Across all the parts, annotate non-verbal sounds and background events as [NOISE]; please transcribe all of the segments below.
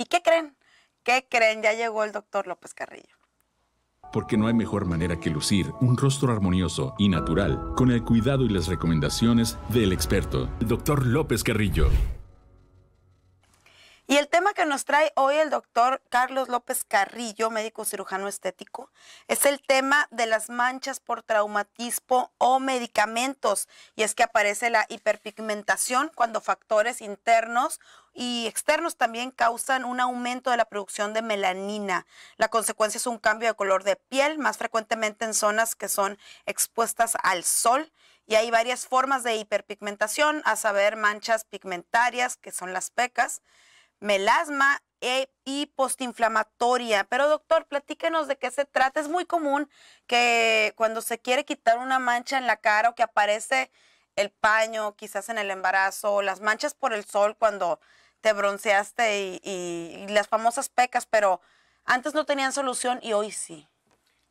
¿Y qué creen? ¿Qué creen? Ya llegó el doctor López Carrillo. Porque no hay mejor manera que lucir un rostro armonioso y natural con el cuidado y las recomendaciones del experto, el doctor López Carrillo. Y el tema que nos trae hoy el doctor Carlos López Carrillo, médico cirujano estético, es el tema de las manchas por traumatismo o medicamentos. Y es que aparece la hiperpigmentación cuando factores internos y externos también causan un aumento de la producción de melanina. La consecuencia es un cambio de color de piel, más frecuentemente en zonas que son expuestas al sol. Y hay varias formas de hiperpigmentación, a saber, manchas pigmentarias, que son las pecas, melasma e, y postinflamatoria. Pero doctor, platíquenos de qué se trata. Es muy común que cuando se quiere quitar una mancha en la cara o que aparece el paño, quizás en el embarazo, las manchas por el sol cuando te bronceaste y, las famosas pecas, pero antes no tenían solución y hoy sí.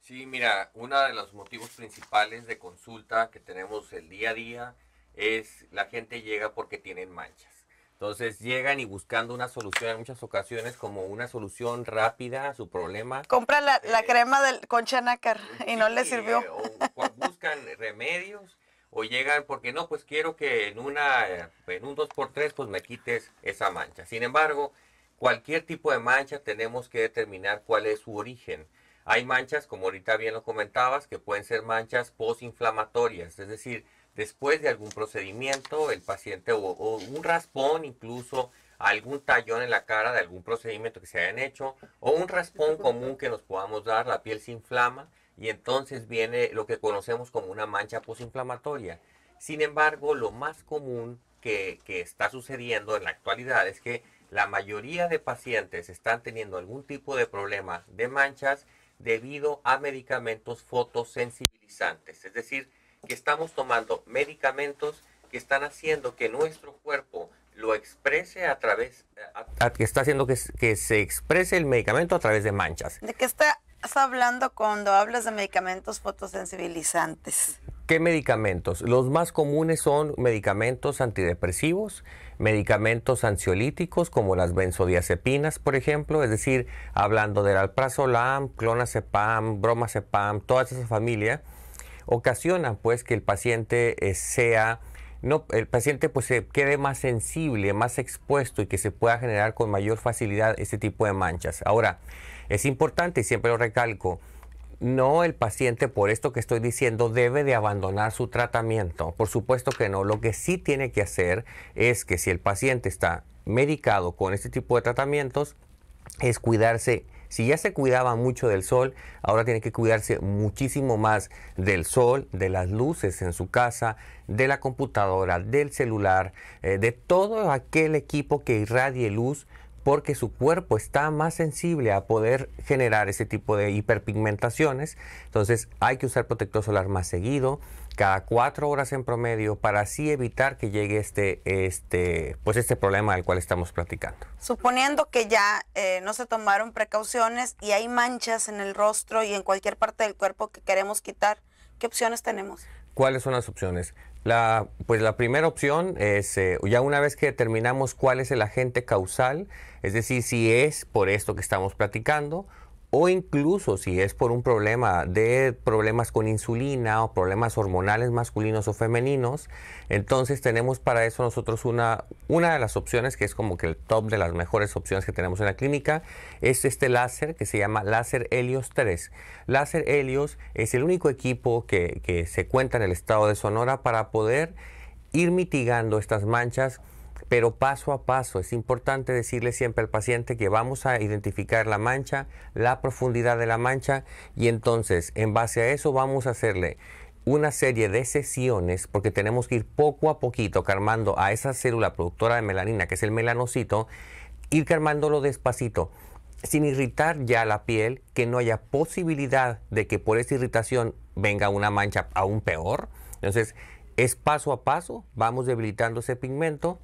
Sí, mira, uno de los motivos principales de consulta que tenemos el día a día es la gente llega porque tienen manchas. Entonces llegan y buscando una solución en muchas ocasiones como una solución rápida a su problema. Compra la, la eh, crema del, con chanácar y no les sirvió. Eh, buscan remedios o llegan porque no, pues quiero que en, una, en un 2x3 pues me quites esa mancha. Sin embargo, cualquier tipo de mancha tenemos que determinar cuál es su origen. Hay manchas, como ahorita bien lo comentabas, que pueden ser manchas postinflamatorias, es decir, después de algún procedimiento, el paciente o, o, un raspón incluso, algún tallón en la cara de algún procedimiento que se hayan hecho, o un raspón común que nos podamos dar, la piel se inflama, y entonces viene lo que conocemos como una mancha posinflamatoria. Sin embargo, lo más común que, está sucediendo en la actualidad es que la mayoría de pacientes están teniendo algún tipo de problema de manchas debido a medicamentos fotosensibilizantes. Es decir, que estamos tomando medicamentos que están haciendo que nuestro cuerpo lo exprese a través, que está haciendo que, que, se exprese el medicamento a través de manchas. De que está estás hablando cuando hablas de medicamentos fotosensibilizantes? ¿Qué medicamentos? Los más comunes son medicamentos antidepresivos, medicamentos ansiolíticos como las benzodiazepinas, por ejemplo, es decir, hablando del alprazolam, clonazepam, bromazepam, toda esa familia, ocasionan pues que el paciente eh, sea no, el paciente pues se quede más sensible, más expuesto y que se pueda generar con mayor facilidad este tipo de manchas. Ahora, es importante y siempre lo recalco. No el paciente, por esto que estoy diciendo, debe de abandonar su tratamiento. Por supuesto que no. Lo que sí tiene que hacer es que si el paciente está medicado con este tipo de tratamientos, es cuidarse si ya se cuidaba mucho del sol, ahora tiene que cuidarse muchísimo más del sol, de las luces en su casa, de la computadora, del celular, eh, de todo aquel equipo que irradie luz porque su cuerpo está más sensible a poder generar ese tipo de hiperpigmentaciones. Entonces hay que usar protector solar más seguido, cada cuatro horas en promedio, para así evitar que llegue este, este, pues este problema del cual estamos platicando. Suponiendo que ya eh, no se tomaron precauciones y hay manchas en el rostro y en cualquier parte del cuerpo que queremos quitar, ¿qué opciones tenemos? ¿Cuáles son las opciones? La, pues la primera opción es, eh, ya una vez que determinamos cuál es el agente causal, es decir, si es por esto que estamos platicando o incluso si es por un problema de problemas con insulina o problemas hormonales masculinos o femeninos, entonces tenemos para eso nosotros una, una de las opciones que es como que el top de las mejores opciones que tenemos en la clínica, es este láser que se llama láser Helios 3. Láser Helios es el único equipo que, que se cuenta en el estado de Sonora para poder ir mitigando estas manchas pero paso a paso. Es importante decirle siempre al paciente que vamos a identificar la mancha, la profundidad de la mancha y entonces en base a eso vamos a hacerle una serie de sesiones porque tenemos que ir poco a poquito calmando a esa célula productora de melanina que es el melanocito, ir calmándolo despacito sin irritar ya la piel, que no haya posibilidad de que por esa irritación venga una mancha aún peor. Entonces, es paso a paso, vamos debilitando ese pigmento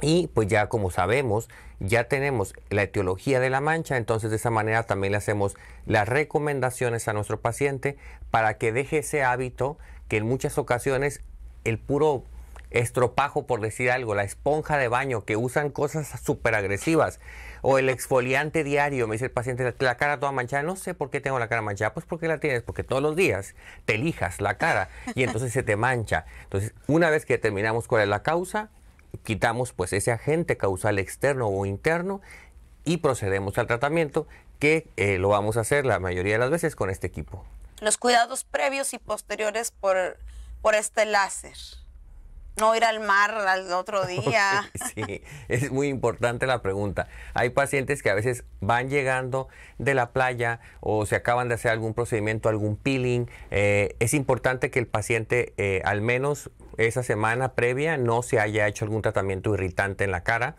y pues ya como sabemos, ya tenemos la etiología de la mancha, entonces de esa manera también le hacemos las recomendaciones a nuestro paciente para que deje ese hábito que en muchas ocasiones el puro estropajo, por decir algo, la esponja de baño, que usan cosas súper agresivas, o el exfoliante diario, me dice el paciente, la cara toda manchada, no sé por qué tengo la cara manchada, pues porque la tienes, porque todos los días te lijas la cara y entonces se te mancha. Entonces, una vez que determinamos cuál es la causa, quitamos pues ese agente causal externo o interno y procedemos al tratamiento que eh, lo vamos a hacer la mayoría de las veces con este equipo. Los cuidados previos y posteriores por, por este láser. No ir al mar al otro [LAUGHS] día. sí, es muy importante la pregunta. Hay pacientes que a veces van llegando de la playa o se acaban de hacer algún procedimiento, algún peeling. Eh, es importante que el paciente eh, al menos esa semana previa no se haya hecho algún tratamiento irritante en la cara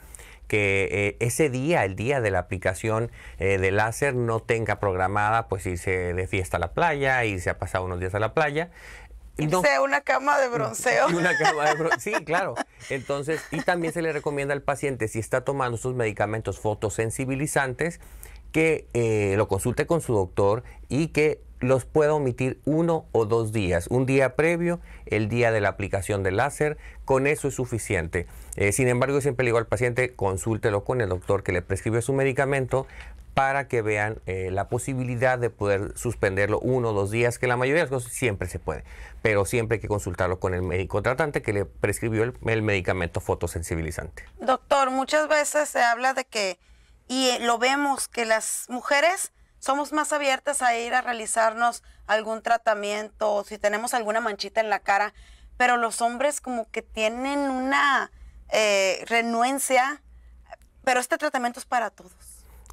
que eh, ese día, el día de la aplicación eh, de láser, no tenga programada pues irse de fiesta a la playa, y se ha pasado unos días a la playa. No, [LAUGHS] una cama de bronceo. [LAUGHS] Una cama de bronceo. Sí, claro. Entonces, y también se le recomienda al paciente, si está tomando sus medicamentos fotosensibilizantes, que eh, lo consulte con su doctor y que los puedo omitir uno o dos días, un día previo, el día de la aplicación del láser, con eso es suficiente. Eh, sin embargo, siempre le digo al paciente, consúltelo con el doctor que le prescribió su medicamento para que vean eh, la posibilidad de poder suspenderlo uno o dos días, que la mayoría de las cosas siempre se puede, pero siempre hay que consultarlo con el médico tratante que le prescribió el medicamento fotosensibilizante. Doctor, muchas veces se habla de que, y eh, lo vemos, que las mujeres somos más abiertas a ir a realizarnos algún tratamiento si tenemos alguna manchita en la cara, pero los hombres como que tienen una eh, renuencia, pero este tratamiento es para todos.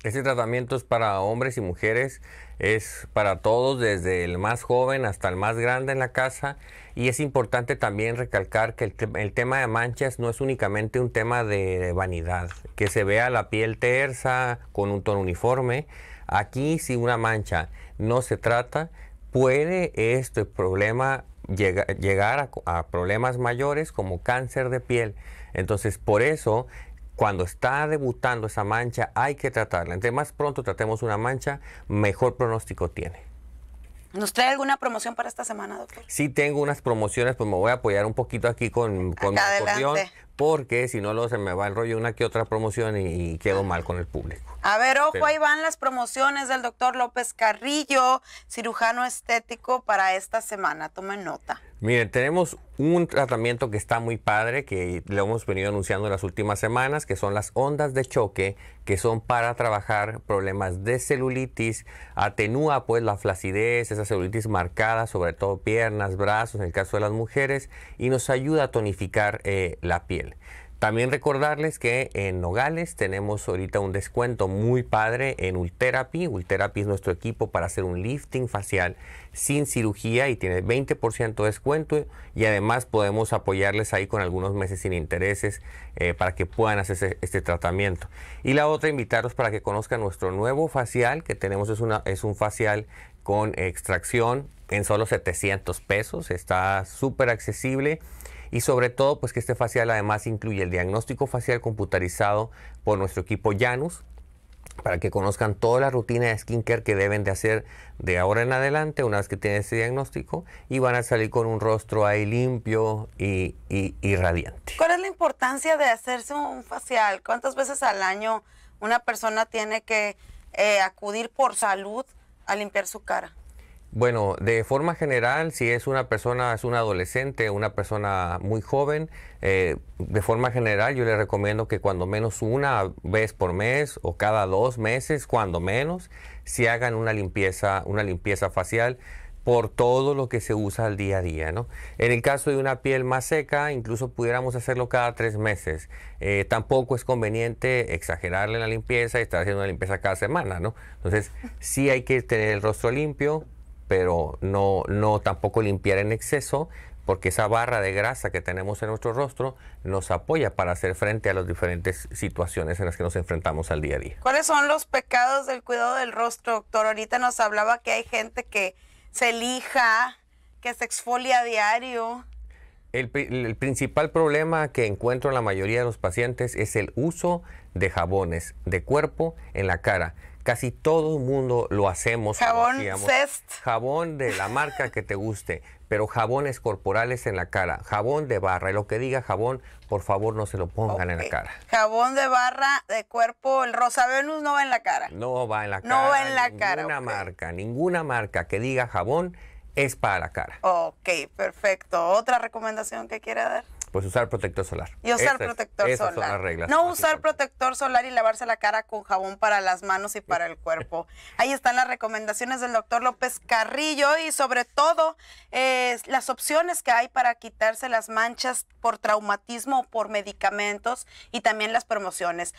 Este tratamiento es para hombres y mujeres, es para todos, desde el más joven hasta el más grande en la casa. Y es importante también recalcar que el tema de manchas no es únicamente un tema de vanidad, que se vea la piel tersa, con un tono uniforme, Aquí si una mancha no se trata, puede este problema llegar a, problemas mayores como cáncer de piel. Entonces, por eso cuando está debutando esa mancha hay que tratarla. Entre más pronto tratemos una mancha, mejor pronóstico tiene. ¿Nos trae alguna promoción para esta semana, doctor? Sí, tengo unas promociones, pues me voy a apoyar un poquito aquí con, con mi acordeón porque si no, luego se me va el rollo una que otra promoción y, quedo mal con el público. A ver, ojo, ahí van las promociones del doctor López Carrillo, cirujano estético para esta semana. Tomen nota. Miren, tenemos un tratamiento que está muy padre, que lo hemos venido anunciando en las últimas semanas, que son las ondas de choque, que son para trabajar problemas de celulitis, atenúa pues la flacidez, esa celulitis marcada, sobre todo piernas, brazos, en el caso de las mujeres, y nos ayuda a tonificar eh, la piel. También recordarles que en Nogales tenemos ahorita un descuento muy padre en Ultherapy. Ultherapy es nuestro equipo para hacer un lifting facial sin cirugía y tiene 20% de descuento y además podemos apoyarles ahí con algunos meses sin intereses eh, para que puedan hacer este tratamiento. Y la otra, invitarlos para que conozcan nuestro nuevo facial que tenemos, es, una, es un facial con extracción en solo 700 pesos, está súper accesible y sobre todo pues que este facial además incluye el diagnóstico facial computarizado por nuestro equipo Janus para que conozcan toda la rutina de skincare que deben de hacer de ahora en adelante una vez que tienen ese diagnóstico y van a salir con un rostro ahí limpio y, radiante. ¿Cuál es la importancia de hacerse un facial? ¿Cuántas veces al año una persona tiene que eh, acudir por salud a limpiar su cara? Bueno, de forma general, si es una persona, es un adolescente, una persona muy joven, eh, de forma general yo le recomiendo que cuando menos una vez por mes o cada dos meses, cuando menos, se hagan una limpieza, una limpieza facial por todo lo que se usa al día a día. ¿no? En el caso de una piel más seca, incluso pudiéramos hacerlo cada tres meses. Eh, tampoco es conveniente exagerarle la limpieza y estar haciendo una limpieza cada semana. ¿no? Entonces, sí hay que tener el rostro limpio, pero no, tampoco limpiar en exceso, porque esa barra de grasa que tenemos en nuestro rostro nos apoya para hacer frente a las diferentes situaciones en las que nos enfrentamos al día a día. ¿Cuáles son los pecados del cuidado del rostro, doctor? Ahorita nos hablaba que hay gente que se lija, que se exfolia a diario. el, principal problema que encuentro en la mayoría de los pacientes es el uso de jabones de cuerpo en la cara. Casi todo el mundo lo hacemos. Jabón Jabón de la marca que te guste, pero jabones corporales en la cara, jabón de barra. Y lo que diga jabón, por favor no se lo pongan en la cara. Jabón de barra de cuerpo, el Rosa Venus no va en la cara. No va en la cara. No va en la cara. Ninguna marca, ninguna marca que diga jabón es para la cara. Ok, perfecto. ¿Otra recomendación que quiera dar? Pues usar protector solar. Y usar protector solar. no usar protector solar y lavarse la cara con jabón para las manos y para el cuerpo. [LAUGHS] Ahí están las recomendaciones del doctor López Carrillo y sobre todo eh, las opciones que hay para quitarse las manchas por traumatismo o por medicamentos y también las promociones.